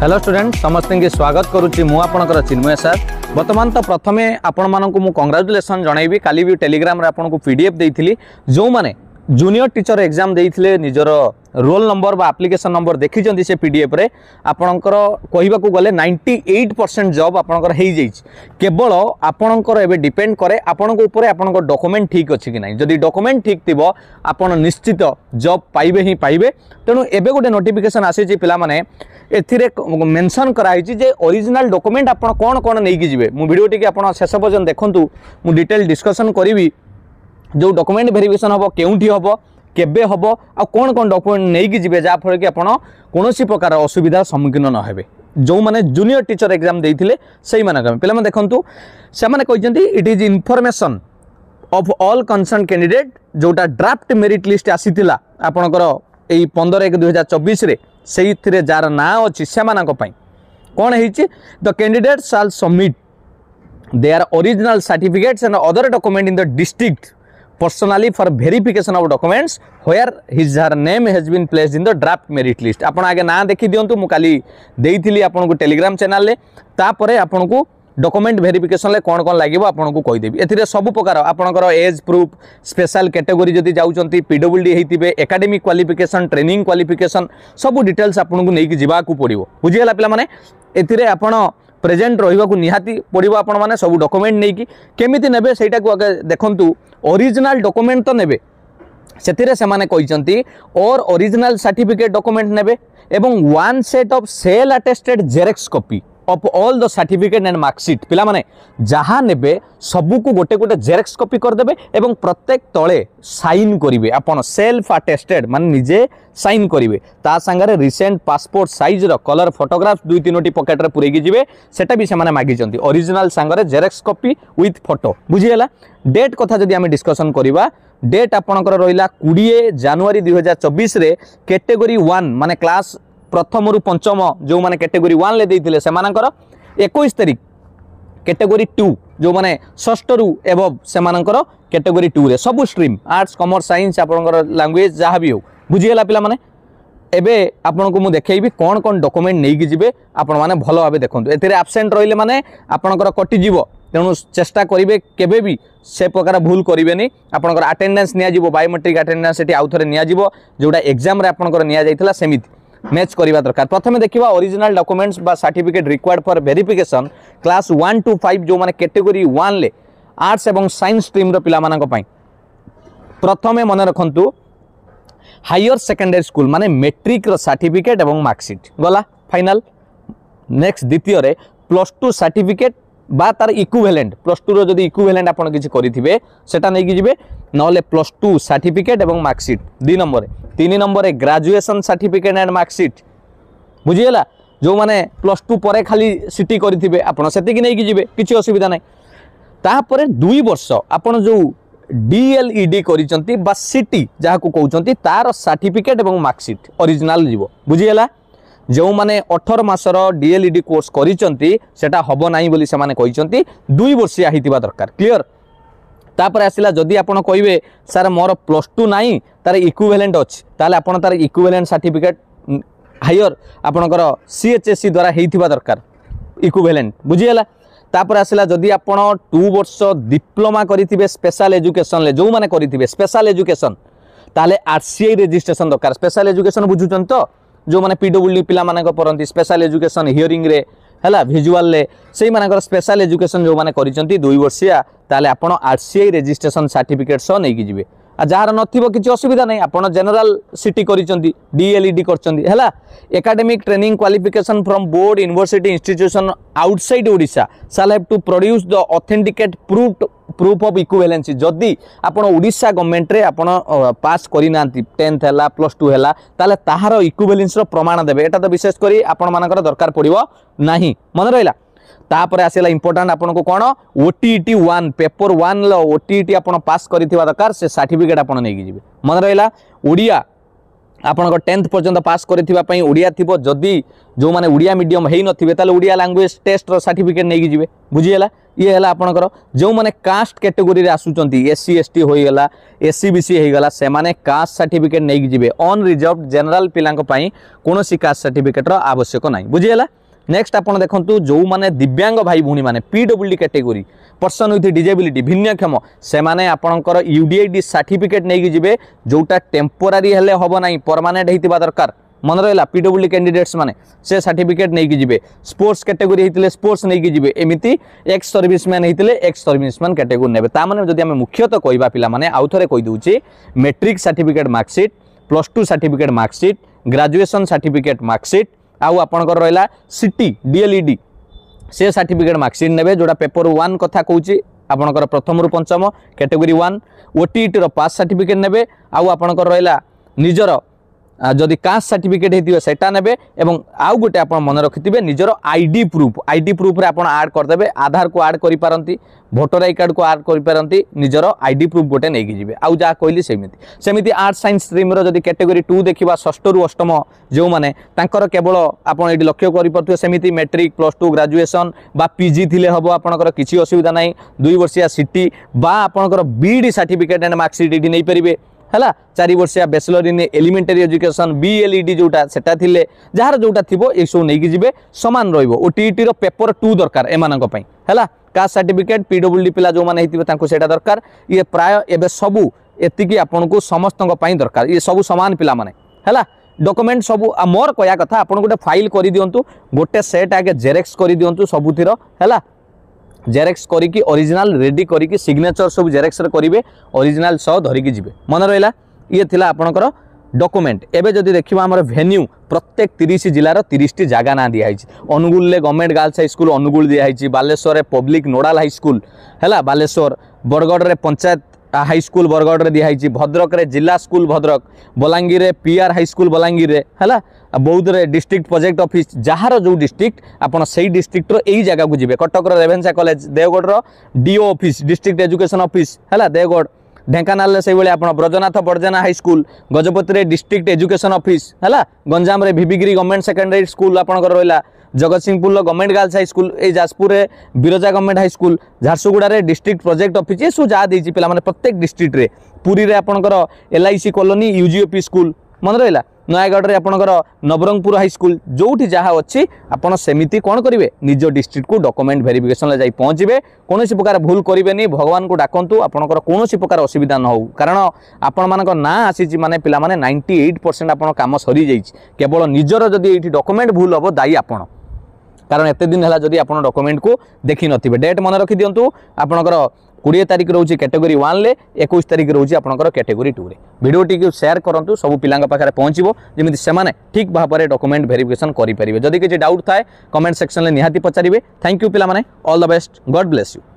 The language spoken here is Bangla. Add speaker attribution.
Speaker 1: हेलो स्टूडेंट समस्त की स्वागत करुच्ची मुझे चिन्मय सर बर्तमान तो प्रथम आपण मूँ कंग्राचुलेसन जनइबी का टेलीग्राम आपको पी डी एफ दे जो मैंने জুনিয়র টিচর এক্সাম দিয়ে নিজের রোল নম্বর বা আপ্লিকেশন নম্বর দেখিছেন সে পিডিএফ্রে আপনার কহবাক গেলে নাইনটি এইট পরসেন্ট জব আপনার হয়ে যাই কেবল আপনার এবে ডিপেড করে আপনার উপরে আপনার ডকুমেন্ট ঠিক অছি কি না যদি ডকুমেন্ট ঠিক থিব আপনার নিশ্চিত জব পাইবে হি পাইবে তেমন এবে গোটে নোটিফিকেসন আসিছে পিলামানে এথিরে মেনশন করা হয়েছে যে অরিজিনাল ডকুমেন্ট আপনার কোণ কোণ নিয়ে যাবে মু ভিডিওটি আপনার শেষ পর্যন্ত দেখুন মু ডিটেল ডিসকসন করবি ଯେଉଁ ଡକୁମେଣ୍ଟ ଭେରିଫିକେସନ୍ ହେବ କେଉଁଠି ହେବ କେବେ ହେବ ଆଉ କ'ଣ କ'ଣ ଡକୁମେଣ୍ଟ ନେଇକି ଯିବେ ଯାହାଫଳରେ କି ଆପଣ କୌଣସି ପ୍ରକାର ଅସୁବିଧାର ସମ୍ମୁଖୀନ ନ ହେବେ ଯେଉଁମାନେ ଜୁନିୟର ଟିଚର ଏକ୍ଜାମ୍ ଦେଇଥିଲେ ସେଇମାନଙ୍କ ପାଇଁ ପିଲାମାନେ ଦେଖନ୍ତୁ ସେମାନେ କହିଛନ୍ତି it is information of all concern candidate ଯେଉଁଟା ଡ୍ରାଫ୍ଟ ମେରିଟ୍ ଲିଷ୍ଟ ଆସିଥିଲା ଆପଣଙ୍କର ଏଇ ପନ୍ଦର ଏକ ଦୁଇହଜାର ଚବିଶରେ ସେଇଥିରେ ଯାହାର ନାଁ ଅଛି ସେମାନଙ୍କ ପାଇଁ କ'ଣ ହେଇଛି the candidate shall submit their original certificates and other document in the district personally for verification of documents where his her name has been placed in the draft merit list आपण आगे ना देखि दियंतु मु काली देइथिली आपन को टेलीग्राम चैनल ले तापरे आपन को डॉक्यूमेंट भेरिफिकेसन कौन कौन लगे आपको कहीदेवि ए सब प्रकार आपंकर एज प्रूफ स्पेशल कैटेगोरी जदि जाऊँच पिडब्ल्यू डी होते एकाडेमिक क्वालिफिकेसन ट्रेनिंग क्वालिफिकेसन सब डिटेल्स आपको नहीं जावाक पड़ो बुझीगला पे आपड़ ପ୍ରେଜେଣ୍ଟ ରହିବାକୁ ନିହାତି ପଡ଼ିବ ଆପଣମାନେ ସବୁ ଡକୁମେଣ୍ଟ ନେଇକି କେମିତି ନେବେ ସେଇଟାକୁ ଆଗେ ଦେଖନ୍ତୁ ଅରିଜିନାଲ ଡକୁମେଣ୍ଟ ତ ନେବେ ସେଥିରେ ସେମାନେ କହିଛନ୍ତି ଅର୍ ଅରିଜିନାଲ ସାର୍ଟିଫିକେଟ୍ ଡକୁମେଣ୍ଟ ନେବେ ଏବଂ one set of self attested xerox copy of all the certificate and marksheet ପିଲାମାନେ ଯାହା ନେବେ ସବୁକୁ ଗୋଟେ ଗୋଟେ ଜେରକ୍ସ କପି କରିଦେବେ ଏବଂ ପ୍ରତ୍ୟେକ ତଳେ ସାଇନ୍ କରିବେ ଆପଣ ସେଲ୍ଫ ଆଟେଷ୍ଟେଡ୍ ମାନେ ନିଜେ ସାଇନ୍ କରିବେ ତା ସାଙ୍ଗରେ ରିସେଣ୍ଟ ପାସପୋର୍ଟ ସାଇଜ୍ର କଲର୍ ଫଟୋଗ୍ରାଫ ଦୁଇ ତିନୋଟି ପକେଟରେ ପୂରେଇକି ଯିବେ ସେଟା ବି ସେମାନେ ମାଗିଛନ୍ତି ଅରିଜିନାଲ୍ ସାଙ୍ଗରେ ଜେରକ୍ସ କପି ୱିଥ୍ ଫଟୋ ବୁଝିଗଲା ଡେଟ୍ କଥା ଯଦି ଆମେ ଡିସ୍କସନ୍ କରିବା ଡେଟ୍ ଆପଣଙ୍କର ରହିଲା କୋଡ଼ିଏ ଜାନୁଆରୀ ଦୁଇହଜାର ଚବିଶରେ କ୍ୟାଟେଗୋରୀ ୱାନ୍ ମାନେ କ୍ଲାସ୍ ପ୍ରଥମରୁ ପଞ୍ଚମ ଯେଉଁମାନେ କ୍ୟାଟେଗୋରୀ ୱାନ୍ରେ ଦେଇଥିଲେ ସେମାନଙ୍କର ଏକୋଇଶ ତାରିଖ କ୍ୟାଟେଗୋରୀ ଟୁ ଯେଉଁମାନେ ଷଷ୍ଠରୁ ଏବଭ୍ ସେମାନଙ୍କର କ୍ୟାଟେଗୋରୀ ଟୁରେ ସବୁ ଷ୍ଟ୍ରିମ୍ ଆର୍ଟ୍ସ କମର୍ସ ସାଇନ୍ସ ଆପଣଙ୍କର ଲାଙ୍ଗୁଏଜ୍ ଯାହା ବି ହେଉ ବୁଝିଗଲା ପିଲାମାନେ ଏବେ ଆପଣଙ୍କୁ ମୁଁ ଦେଖେଇବି କ'ଣ କ'ଣ ଡକୁମେଣ୍ଟ ନେଇକି ଯିବେ ଆପଣମାନେ ଭଲ ଭାବେ ଦେଖନ୍ତୁ ଏଥିରେ ଆବସେଣ୍ଟ ରହିଲେ ମାନେ ଆପଣଙ୍କର କଟିଯିବ ତେଣୁ ଚେଷ୍ଟା କରିବେ କେବେ ବି ସେ ପ୍ରକାର ଭୁଲ କରିବେନି ଆପଣଙ୍କର ଆଟେଣ୍ଡାନ୍ସ ନିଆଯିବ ବାୟୋମେଟ୍ରିକ୍ ଆଟେଣ୍ଡାନ୍ସ ସେଠି ଆଉଥରେ ନିଆଯିବ ଯେଉଁଟା ଏକ୍ଜାମ୍ରେ ଆପଣଙ୍କର ନିଆଯାଇଥିଲା ସେମିତି ମ୍ୟାଚ୍ କରିବା ଦରକାର ପ୍ରଥମେ ଦେଖିବା ଅରିଜିନାଲ ଡକୁମେଣ୍ଟସ୍ ବା certificate required for verification class one two five ଯେଉଁମାନେ କାଟେଗୋରୀ ୱାନ୍ରେ ଆର୍ଟ୍ସ ଏବଂ ସାଇନ୍ସ ଷ୍ଟ୍ରିମ୍ର ପିଲାମାନଙ୍କ ପାଇଁ ପ୍ରଥମେ ମନେ ରଖନ୍ତୁ ହାଇଅର ସେକେଣ୍ଡାରୀ ସ୍କୁଲ ମାନେ ମେଟ୍ରିକ୍ର ସାର୍ଟିଫିକେଟ୍ ଏବଂ ମାର୍କସିଟ୍ ଗଲା ଫାଇନାଲ୍ ନେକ୍ସଟ ଦ୍ୱିତୀୟରେ ପ୍ଲସ୍ ଟୁ ସାର୍ଟିଫିକେଟ୍ বা তার ইকুভ্যালেন্ট প্লস টুর যদি ইকুভ্যালেন্ট আপনার কিছু করে সেটা নিয়ে যাবে নহলে প্লস টু সার্টিফিকেট এবং মার্কসিট দুই নম্বরে তিন নম্বরে গ্রাজুয়েসন সার্টিফিকেট অ্যান্ড মার্কসিট বুঝিগলা ଯେଉଁମାନେ ପ୍ଲସ୍ ଟୁ ପରେ ଖାଲି ସି ଟି କରିଥିବେ ଆପଣ ସେତିକି ନେଇକି ଯିବେ କିଛି ଅସୁବିଧା ନାହିଁ ତାପରେ ଦୁଇ ବର୍ଷ ଆପଣ ଯେଉଁ ଡି ଏଲ୍ ଇ ଡି କରିଛନ୍ତି ବା ସି ଟି ଯାହାକୁ କହୁଛନ୍ତି ତା'ର ସାର୍ଟିଫିକେଟ୍ ଏବଂ ମାର୍କସିଟ୍ ଅରିଜିନାଲ୍ ଯିବ ବୁଝିହେଲା ଯେଉଁମାନେ ଅଠର ମାସର ଡିଏଲ୍ଇଡି କୋର୍ସ କରିଛନ୍ତି ସେଟା ହେବ ନାହିଁ ବୋଲି ସେମାନେ କହିଛନ୍ତି ଦୁଇ ବର୍ଷିଆ ହେଇଥିବା ଦରକାର କ୍ଲିଅର ତାପରେ ଆସିଲା ଯଦି ଆପଣ କହିବେ ସାର୍ ମୋର ପ୍ଲସ୍ ଟୁ ନାହିଁ ତାର ଇକ୍ୟୁଭେଲେଣ୍ଟ ଅଛି ତାହେଲେ ଆପଣ ତାର ଇକ୍ୟୁଭେଲେଣ୍ଟ ସାର୍ଟିଫିକେଟ୍ ହାଇୟର ଆପଣଙ୍କର ସିଏଚ୍ଏସ୍ସି ଦ୍ୱାରା ହେଇଥିବା ଦରକାର ଇକ୍ୟୁଭେଲେଣ୍ଟ ବୁଝିହେଲା ତାପରେ ଆସିଲା ଯଦି ଆପଣ ଟୁ ବର୍ଷ ଡିପ୍ଲୋମା କରିଥିବେ ସ୍ପେଶାଲ ଏଜୁକେସନରେ ଯେଉଁମାନେ କରିଥିବେ ସ୍ପେଶାଲ ଏଜୁକେସନ୍ ତାହେଲେ ଆର୍ ସି ଆଇ ରେଜିଷ୍ଟ୍ରେସନ୍ ଦରକାର ସ୍ପେଶାଲ ଏଜୁକେସନ୍ ବୁଝୁଛନ୍ତି ତ जो मैंने पीडब्ल्यूडी पिला पढ़ती स्पेशल एजुकेशन हियरिंग रे ହେଲା ଭିଜୁଆଲରେ ସେଇମାନଙ୍କର ସ୍ପେଶାଲ ଏଜୁକେସନ୍ ଯେଉଁମାନେ କରିଛନ୍ତି ଦୁଇ ବର୍ଷିଆ ତାହେଲେ ଆପଣ R C I registration certificate ସହ ନେଇକି ଯିବେ আর ଯାହାର ନଥିବ କିଛି ଅସୁବିଧା ନାହିଁ ଆପଣ ଜେନେରାଲ ସିଟି କରିଛନ୍ତି ଡିଏଲ୍ଇଡି କରିଛନ୍ତି ହେଲା academic training qualification from board university institution outside Odisha shall have to produce the authenticate proof proof of equivalency जदि आपन ओडिशा गवर्नमेंट रे आपन पास करी नांती 10th हला प्लस 2 हला ताले ताहार इक्वेलेन्स रो प्रमाण देबे एटा तो विशेष करी आपन मानकर दरकार पड़िबो नाही मन रहला ତାପରେ ଆସିଲା ଇମ୍ପୋର୍ଟାଣ୍ଟ ଆପଣଙ୍କୁ କ'ଣ ଓ ଟି ଟି ୱାନ୍ ପେପର ୱାନ୍ର ଓ ଟି ଟି ଆପଣ ପାସ୍ କରିଥିବା ଦରକାର ସେ ସାର୍ଟିଫିକେଟ୍ ଆପଣ ନେଇକି ଯିବେ ମନେ ରହିଲା ଓଡ଼ିଆ ଆପଣଙ୍କ ଟେନ୍ଥ ପର୍ଯ୍ୟନ୍ତ ପାସ୍ କରିଥିବା ପାଇଁ ଓଡ଼ିଆ ଥିବ ଯଦି ଯେଉଁମାନେ ଓଡ଼ିଆ ମିଡ଼ିୟମ୍ ହେଇନଥିବେ ତାହେଲେ ଓଡ଼ିଆ ଲାଙ୍ଗୁଏଜ୍ ଟେଷ୍ଟର ସାର୍ଟିଫିକେଟ୍ ନେଇକି ଯିବେ ବୁଝିହେଲା ଇଏ ହେଲା ଆପଣଙ୍କର ଯେଉଁମାନେ କାଷ୍ଟ କ୍ୟାଟେଗୋରୀରେ ଆସୁଛନ୍ତି ଏସ୍ ସି ଏସ୍ ଟି ହୋଇଗଲା ଏସ୍ ସି ବି ସି ହୋଇଗଲା ସେମାନେ କାଷ୍ଟ ସାର୍ଟିଫିକେଟ୍ ନେଇକି ଯିବେ ଅନ୍ ରିଜର୍ଭ ଜେନେରାଲ୍ ପିଲାଙ୍କ ପାଇଁ କୌଣସି କାଷ୍ଟ ସାର୍ଟିଫିକେଟ୍ର ଆବଶ୍ୟକ ନାହିଁ ବୁଝିହେଲା নেক্সট আপনার দেখুন যে দিব্যাঙ্গ ভাই ভী মানে PWD category person with disability ভিন্নক্ষম সেমানে আপনার ইউডিআইডি সার্টিফিকেট নিয়ে যাবে যেটা টেম্পোরারি হলে হব না পরমানেন্ট হয়ে দরকার মনে রহলা পিডব্লুডি ক্যাডিডেটস মানে সে সার্টিফিকেট নিয়ে যাবে স্পোর্টস ক্যাটেগোরি হয়েছে স্পোর্টস নিয়ে যাবে এমিতি এক্স সর্ভিসম্যান হয়েছে এক্স সর্ভিসম্যান ক্যাটেগোরি নেবে তা মানে যদি আমি মুখ্যতঃ কহবা পিলা মানে আউথরে কইদেছি matric certificate marksheet plus two certificate marksheet graduation certificate marksheet আউ আপনার রহলা সিটি ডিএলইডি সে সার্টিফিকেট মার্কসিট নেবে যেটা পেপর ওয়ান কথা কৌছি আপনার প্রথম রু পঞ্চম ক্যাটেগোরি ওয়ান ওটিইটির পাস সার্টিফিকেট নেবে আউ আপনার রহলা নিজের ଯଦି କାଷ୍ଟ ସାର୍ଟିଫିକେଟ୍ ହେଇଥିବ ସେଇଟା ନେବେ ଏବଂ ଆଉ ଗୋଟେ ଆପଣ ମନେ ରଖିଥିବେ ନିଜର ଆଇଡି ପ୍ରୁଫ୍ ଆଇଡି ପ୍ରୁଫ୍ରେ ଆପଣ ଆଡ଼୍ କରିଦେବେ ଆଧାରକୁ ଆଡ଼୍ କରିପାରନ୍ତି ଭୋଟର ଆଇ କାର୍ଡ଼କୁ ଆଡ଼୍ କରିପାରନ୍ତି ନିଜର ଆଇଡି ପ୍ରୁଫ୍ ଗୋଟେ ନେଇକି ଯିବେ ଆଉ ଯାହା କହିଲି ସେମିତି ସେମିତି ଆର୍ଟ ସାଇନ୍ସ ଷ୍ଟ୍ରିମ୍ର ଯଦି କ୍ୟାଟେଗୋରୀ ଟୁ ଦେଖିବା ଷଷ୍ଠରୁ ଅଷ୍ଟମ ଯେଉଁମାନେ ତାଙ୍କର କେବଳ ଆପଣ ଏଠି ଲକ୍ଷ୍ୟ କରିପାରୁଥିବେ ସେମିତି ମେଟ୍ରିକ୍ ପ୍ଲସ୍ ଟୁ ଗ୍ରାଜୁଏସନ୍ ବା ପିଜି ଥିଲେ ହେବ ଆପଣଙ୍କର କିଛି ଅସୁବିଧା ନାହିଁ ଦୁଇ ବର୍ଷିଆ ସିଟି ବା ଆପଣଙ୍କର ବିଇଡ଼ି ସାର୍ଟିଫିକେଟ୍ ଆଣ୍ଡ ମାର୍କସିଟ୍ ଏଠି ନେଇପାରିବେ ହେଲା ଚାରି ବର୍ଷିଆ bachelor in elementary education BLED ଯେଉଁଟା ସେଟା ଥିଲେ ଯାହାର ଯେଉଁଟା ଥିବ ଏସବୁ ନେଇକି ଯିବେ ସମାନ ରହିବ ଓ ଟିଇଟିର ପେପର ଟୁ ଦରକାର ଏମାନଙ୍କ ପାଇଁ ହେଲା କାଷ୍ଟ ସାର୍ଟିଫିକେଟ୍ ପିଡବ୍ଲ୍ୟୁଡି ପିଲା ଯେଉଁମାନେ ହେଇଥିବେ ତାଙ୍କୁ ସେଇଟା ଦରକାର ଇଏ ପ୍ରାୟ ଏବେ ସବୁ ଏତିକି ଆପଣଙ୍କୁ ସମସ୍ତଙ୍କ ପାଇଁ ଦରକାର ଇଏ ସବୁ ସମାନ ପିଲାମାନେ ହେଲା ডকুমেন্ট সবু মোর কয়া কথা আপনার গোটে ফাইল করে দিও গোটে সেট আগে জেরেক্স করে দিও সবুথির হ্যাঁ জেরক্স করিকি অরিজিনাল রেডি করিকি সিগনেচর সব জেরক্সর করবে অরিজিনাল সহ ধরিকি যাবে মনে রহলা ইয়ে লা আপনার ডকুমেন্ট এবে যদি দেখবা আমার ভেন্যু প্রত্যেক তিরিশ জেলার তিরিশটি জায়গা না দিয়া হয়েছে অনুগুলে গভর্নমেন্ট গার্লস হাইস্কুল অনুগুল দিয়া হয়েছে বালেশ্বরের পব্লিক নোডাল হাইস্কুল হল বালেশ্বর বরগড়ের পঞ্চায়েত হাইস্কুল বরগড়ে দিয়া হয়েছে ভদ্রকরে জেলা স্কুল ভদ্রক বলাঙ্গীরে পিআর হাইস্কুল বলাঙ্গীরে হল ବୌଦ୍ଧରେ ଡିଷ୍ଟ୍ରିକ୍ଟ ପ୍ରୋଜେକ୍ଟ ଅଫିସ୍ ଯାହାର ଯେଉଁ ଡିଷ୍ଟ୍ରିକ୍ଟ ଆପଣ ସେଇ ଡିଷ୍ଟ୍ରିକ୍ଟର ଏଇ ଜାଗାକୁ ଯିବେ କଟକର ରେଭେନ୍ସା କଲେଜ ଦେଓଗଡ଼ର DO office district education office ହେଲା ଦେଓଗଡ଼ ଢେଙ୍କାନାଳରେ ସେଇଭଳି ଆପଣ ବ୍ରଜନାଥ ବର୍ଜନା ହାଇସ୍କୁଲ ଗଜପତିରେ ଡିଷ୍ଟ୍ରିକ୍ଟ ଏଜୁକେସନ୍ ଅଫିସ୍ ହେଲା ଗଞ୍ଜାମରେ ଭିବିଗିରି ଗଭର୍ଣ୍ଣମେଣ୍ଟ ସେକେଣ୍ଡାରୀ ସ୍କୁଲ ଆପଣଙ୍କର ରହିଲା ଜଗତସିଂହପୁରର ଗଭର୍ଣ୍ଣମେଣ୍ଟ ଗାର୍ଲସ ହାଇସ୍କୁଲ ଏଇ ଯାଜପୁରରେ ବିରଜା ଗଭର୍ଣ୍ଣମେଣ୍ଟ ହାଇସ୍କୁଲ ଝାରସୁଗୁଡ଼ାରେ ଡିଷ୍ଟ୍ରିକ୍ଟ ପ୍ରୋଜେକ୍ଟ ଅଫିସ୍ ଏସବୁ ଯାହା ଦେଇଛି ପିଲାମାନେ ପ୍ରତ୍ୟେକ ଡିଷ୍ଟ୍ରିକ୍ଟରେ ପୁରୀରେ ଆପଣଙ୍କର ଏଲ୍ଆଇସି କଲୋନି ୟୁଜିଓପି ସ୍କୁଲ ମନେ ରହିଲା ନୟାଗଡ଼ରେ ଆପଣଙ୍କର ନବରଙ୍ଗପୁର ହାଇସ୍କୁଲ ଯେଉଁଠି ଯାହା ଅଛି ଆପଣ ସେମିତି କ'ଣ କରିବେ ନିଜ ଡିଷ୍ଟ୍ରିକ୍ଟକୁ ଡକୁମେଣ୍ଟ ଭେରିଫିକେସନରେ ଯାଇ ପହଞ୍ଚିବେ କୌଣସି ପ୍ରକାର ଭୁଲ କରିବେନି ଭଗବାନଙ୍କୁ ଡାକନ୍ତୁ ଆପଣଙ୍କର କୌଣସି ପ୍ରକାର ଅସୁବିଧା ନ ହେଉ କାରଣ ଆପଣମାନଙ୍କ ନାଁ ଆସିଛି ମାନେ ପିଲାମାନେ ନାଇଣ୍ଟି ଏଇଟ୍ ପରସେଣ୍ଟ ଆପଣଙ୍କ କାମ ସରିଯାଇଛି କେବଳ ନିଜର ଯଦି ଏଇଠି ଡକୁମେଣ୍ଟ ଭୁଲ ହେବ ଦାୟୀ ଆପଣ କାରଣ ଏତେ ଦିନ ହେଲା ଯଦି ଆପଣ ଡକୁମେଣ୍ଟକୁ ଦେଖିନଥିବେ ଡେଟ୍ ମନେ ରଖିଦିଅନ୍ତୁ ଆପଣଙ୍କର কোড়িয়ে তারিখ রয়েছে ক্যাটেগোরি ওয়ানলে একুশ তারিখ রয়েছে আপনার ক্যাটেগোরি টুরে ভিডিওটিকে সেয়ার করতু সবু পিলাঙ্ পাখে পৌঁছব যেমি সে ঠিক ভাবে ডকুমেন্ট ভেরিফিকেসন করে যদি কিছু ডাউট থাকে কমেন্ট সেকশনলে নিহতি পচারে থ্যাংক ইউ পিলা all the best god bless you